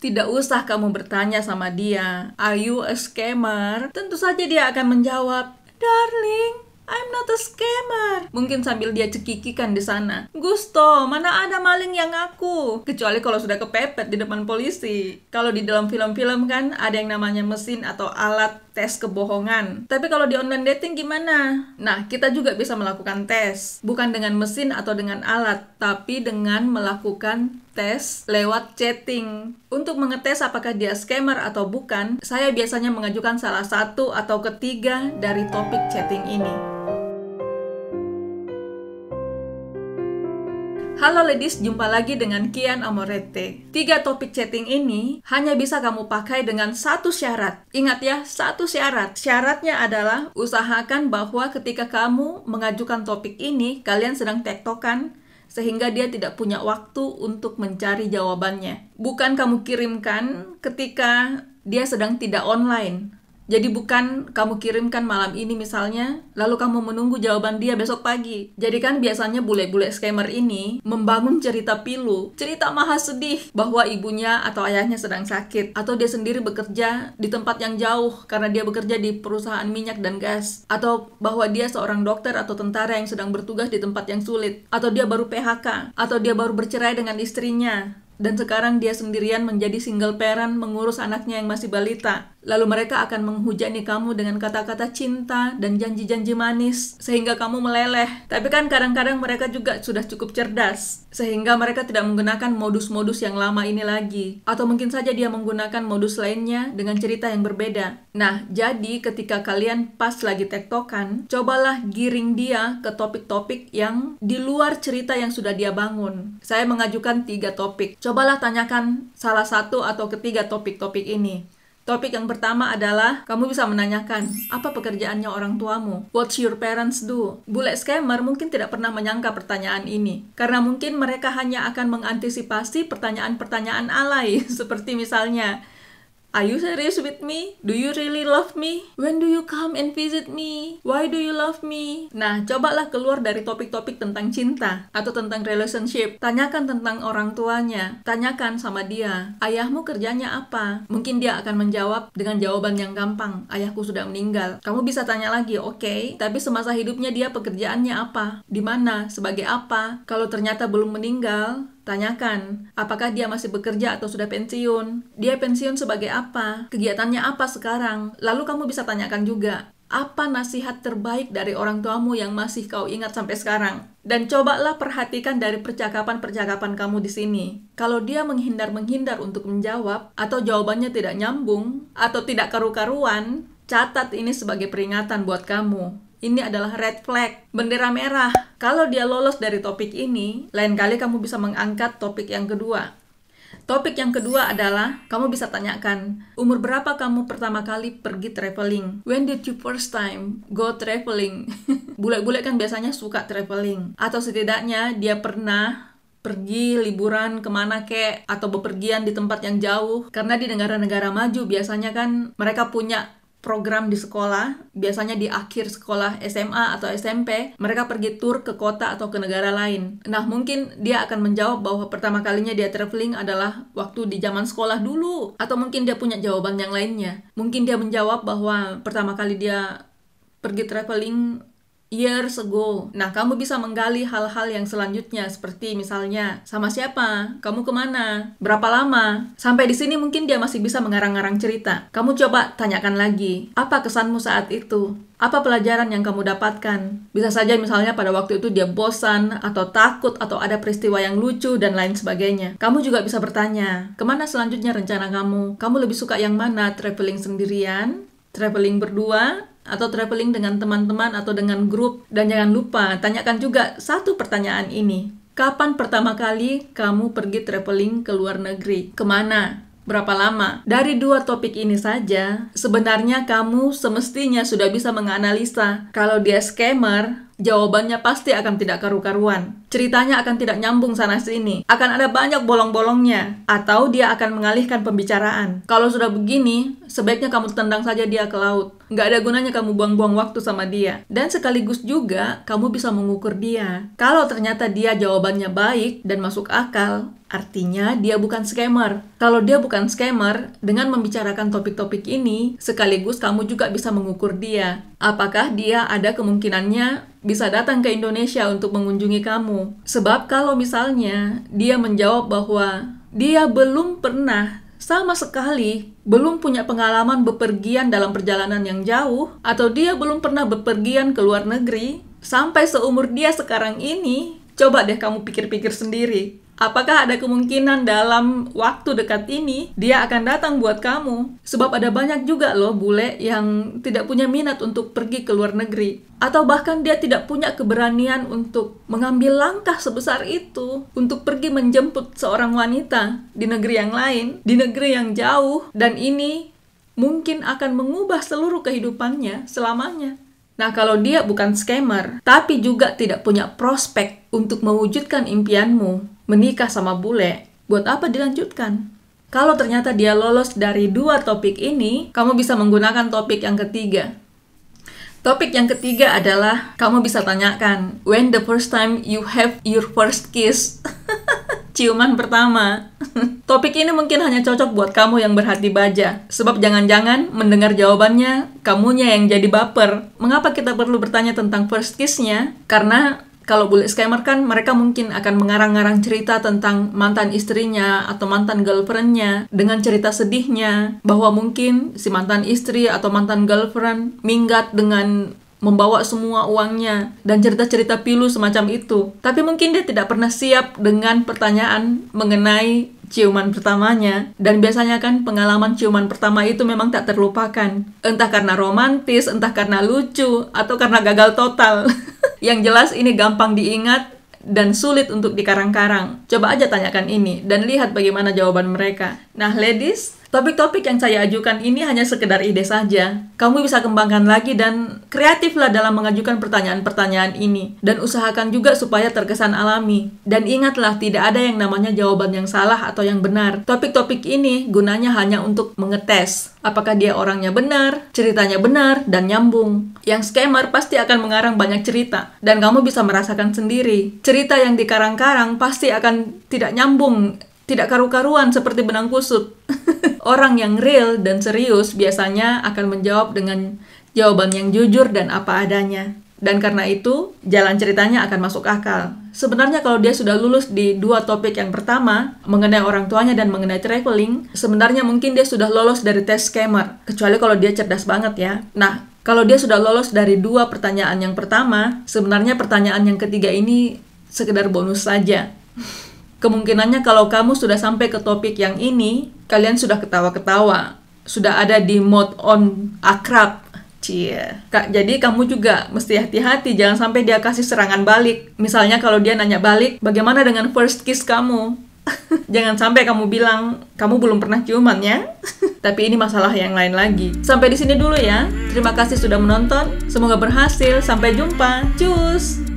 Tidak usah kamu bertanya sama dia, "Are you a scammer?" Tentu saja dia akan menjawab, "Darling, I'm not a scammer. Mungkin sambil dia cekikikan di sana. Gusto, mana ada maling yang aku? Kecuali kalau sudah kepepet di depan polisi. Kalau di dalam film-film kan ada yang namanya mesin atau alat tes kebohongan. Tapi kalau di online dating gimana? Nah, kita juga bisa melakukan tes, bukan dengan mesin atau dengan alat, tapi dengan melakukan tes lewat chatting. Untuk mengetes apakah dia scammer atau bukan, saya biasanya mengajukan salah satu atau ketiga dari topik chatting ini. Halo ladies, jumpa lagi dengan Kian Amorete. Tiga topik chatting ini hanya bisa kamu pakai dengan satu syarat. Ingat ya, satu syarat. Syaratnya adalah usahakan bahwa ketika kamu mengajukan topik ini, kalian sedang tektokan sehingga dia tidak punya waktu untuk mencari jawabannya. Bukan kamu kirimkan ketika dia sedang tidak online jadi bukan kamu kirimkan malam ini misalnya, lalu kamu menunggu jawaban dia besok pagi. Jadi kan biasanya bule-bule scammer ini membangun cerita pilu, cerita maha sedih bahwa ibunya atau ayahnya sedang sakit atau dia sendiri bekerja di tempat yang jauh karena dia bekerja di perusahaan minyak dan gas atau bahwa dia seorang dokter atau tentara yang sedang bertugas di tempat yang sulit atau dia baru PHK atau dia baru bercerai dengan istrinya dan sekarang dia sendirian menjadi single parent mengurus anaknya yang masih balita. Lalu mereka akan menghujani kamu dengan kata-kata cinta dan janji-janji manis, sehingga kamu meleleh. Tapi kan kadang-kadang mereka juga sudah cukup cerdas, sehingga mereka tidak menggunakan modus-modus yang lama ini lagi. Atau mungkin saja dia menggunakan modus lainnya dengan cerita yang berbeda. Nah, jadi ketika kalian pas lagi tektokan, cobalah giring dia ke topik-topik yang di luar cerita yang sudah dia bangun. Saya mengajukan tiga topik. Cobalah tanyakan salah satu atau ketiga topik-topik ini. Topik yang pertama adalah kamu bisa menanyakan apa pekerjaannya orang tuamu. What's your parents do? Bule scammer mungkin tidak pernah menyangka pertanyaan ini karena mungkin mereka hanya akan mengantisipasi pertanyaan-pertanyaan alay seperti misalnya Are you serious with me? Do you really love me? When do you come and visit me? Why do you love me? Nah, cobalah keluar dari topik-topik tentang cinta atau tentang relationship. Tanyakan tentang orang tuanya. Tanyakan sama dia, ayahmu kerjanya apa? Mungkin dia akan menjawab dengan jawaban yang gampang. Ayahku sudah meninggal. Kamu bisa tanya lagi, oke? Okay, tapi semasa hidupnya dia pekerjaannya apa? Di mana? Sebagai apa? Kalau ternyata belum meninggal, Tanyakan, apakah dia masih bekerja atau sudah pensiun? Dia pensiun sebagai apa? Kegiatannya apa sekarang? Lalu kamu bisa tanyakan juga, apa nasihat terbaik dari orang tuamu yang masih kau ingat sampai sekarang? Dan cobalah perhatikan dari percakapan-percakapan kamu di sini. Kalau dia menghindar-menghindar untuk menjawab, atau jawabannya tidak nyambung, atau tidak karu-karuan, catat ini sebagai peringatan buat kamu. Ini adalah red flag, bendera merah. Kalau dia lolos dari topik ini, lain kali kamu bisa mengangkat topik yang kedua. Topik yang kedua adalah kamu bisa tanyakan, umur berapa kamu pertama kali pergi traveling? When did you first time go traveling? Bule-bule kan biasanya suka traveling atau setidaknya dia pernah pergi liburan kemana kek atau bepergian di tempat yang jauh karena di negara-negara maju biasanya kan mereka punya program di sekolah, biasanya di akhir sekolah SMA atau SMP, mereka pergi tur ke kota atau ke negara lain. Nah, mungkin dia akan menjawab bahwa pertama kalinya dia traveling adalah waktu di zaman sekolah dulu, atau mungkin dia punya jawaban yang lainnya. Mungkin dia menjawab bahwa pertama kali dia pergi traveling years ago. Nah, kamu bisa menggali hal-hal yang selanjutnya seperti misalnya sama siapa, kamu kemana, berapa lama. Sampai di sini mungkin dia masih bisa mengarang-arang cerita. Kamu coba tanyakan lagi, apa kesanmu saat itu? Apa pelajaran yang kamu dapatkan? Bisa saja misalnya pada waktu itu dia bosan atau takut atau ada peristiwa yang lucu dan lain sebagainya. Kamu juga bisa bertanya, kemana selanjutnya rencana kamu? Kamu lebih suka yang mana? Traveling sendirian? Traveling berdua? atau traveling dengan teman-teman atau dengan grup. Dan jangan lupa tanyakan juga satu pertanyaan ini. Kapan pertama kali kamu pergi traveling ke luar negeri? Kemana? Berapa lama? Dari dua topik ini saja, sebenarnya kamu semestinya sudah bisa menganalisa kalau dia scammer Jawabannya pasti akan tidak karu-karuan. Ceritanya akan tidak nyambung sana-sini. Akan ada banyak bolong-bolongnya. Atau dia akan mengalihkan pembicaraan. Kalau sudah begini, sebaiknya kamu tendang saja dia ke laut. Nggak ada gunanya kamu buang-buang waktu sama dia. Dan sekaligus juga, kamu bisa mengukur dia. Kalau ternyata dia jawabannya baik dan masuk akal, Artinya, dia bukan scammer. Kalau dia bukan scammer, dengan membicarakan topik-topik ini, sekaligus kamu juga bisa mengukur dia. Apakah dia ada kemungkinannya bisa datang ke Indonesia untuk mengunjungi kamu. Sebab kalau misalnya dia menjawab bahwa dia belum pernah sama sekali belum punya pengalaman bepergian dalam perjalanan yang jauh atau dia belum pernah bepergian ke luar negeri sampai seumur dia sekarang ini, coba deh kamu pikir-pikir sendiri. Apakah ada kemungkinan dalam waktu dekat ini dia akan datang buat kamu? Sebab ada banyak juga loh bule yang tidak punya minat untuk pergi ke luar negeri atau bahkan dia tidak punya keberanian untuk mengambil langkah sebesar itu untuk pergi menjemput seorang wanita di negeri yang lain, di negeri yang jauh dan ini mungkin akan mengubah seluruh kehidupannya selamanya. Nah, kalau dia bukan scammer, tapi juga tidak punya prospek untuk mewujudkan impianmu, menikah sama bule, buat apa dilanjutkan? Kalau ternyata dia lolos dari dua topik ini, kamu bisa menggunakan topik yang ketiga. Topik yang ketiga adalah kamu bisa tanyakan, when the first time you have your first kiss? Ciuman pertama. Topik ini mungkin hanya cocok buat kamu yang berhati baja. Sebab jangan-jangan mendengar jawabannya, kamunya yang jadi baper. Mengapa kita perlu bertanya tentang first kiss-nya? Karena kalau bullet scammer kan mereka mungkin akan mengarang-arang cerita tentang mantan istrinya atau mantan girlfriendnya dengan cerita sedihnya bahwa mungkin si mantan istri atau mantan girlfriend minggat dengan membawa semua uangnya dan cerita-cerita pilu semacam itu. Tapi mungkin dia tidak pernah siap dengan pertanyaan mengenai ciuman pertamanya dan biasanya kan pengalaman ciuman pertama itu memang tak terlupakan entah karena romantis entah karena lucu atau karena gagal total Yang jelas ini gampang diingat dan sulit untuk dikarang-karang. Coba aja tanyakan ini dan lihat bagaimana jawaban mereka. Nah, ladies, Topik-topik yang saya ajukan ini hanya sekedar ide saja. Kamu bisa kembangkan lagi dan kreatiflah dalam mengajukan pertanyaan-pertanyaan ini. Dan usahakan juga supaya terkesan alami. Dan ingatlah, tidak ada yang namanya jawaban yang salah atau yang benar. Topik-topik ini gunanya hanya untuk mengetes. Apakah dia orangnya benar, ceritanya benar, dan nyambung. Yang scammer pasti akan mengarang banyak cerita. Dan kamu bisa merasakan sendiri. Cerita yang dikarang-karang pasti akan tidak nyambung tidak karu-karuan seperti benang kusut. Orang yang real dan serius biasanya akan menjawab dengan jawaban yang jujur dan apa adanya. Dan karena itu, jalan ceritanya akan masuk akal. Sebenarnya kalau dia sudah lulus di dua topik yang pertama, mengenai orang tuanya dan mengenai traveling, sebenarnya mungkin dia sudah lolos dari tes scammer, kecuali kalau dia cerdas banget ya. Nah, kalau dia sudah lolos dari dua pertanyaan yang pertama, sebenarnya pertanyaan yang ketiga ini sekedar bonus saja. Kemungkinannya kalau kamu sudah sampai ke topik yang ini, kalian sudah ketawa-ketawa, sudah ada di mode on akrab. Cie. Kak, jadi kamu juga mesti hati-hati jangan sampai dia kasih serangan balik. Misalnya kalau dia nanya balik, "Bagaimana dengan first kiss kamu?" jangan sampai kamu bilang, "Kamu belum pernah ciuman ya?" Tapi ini masalah yang lain lagi. Sampai di sini dulu ya. Terima kasih sudah menonton. Semoga berhasil. Sampai jumpa. Cus.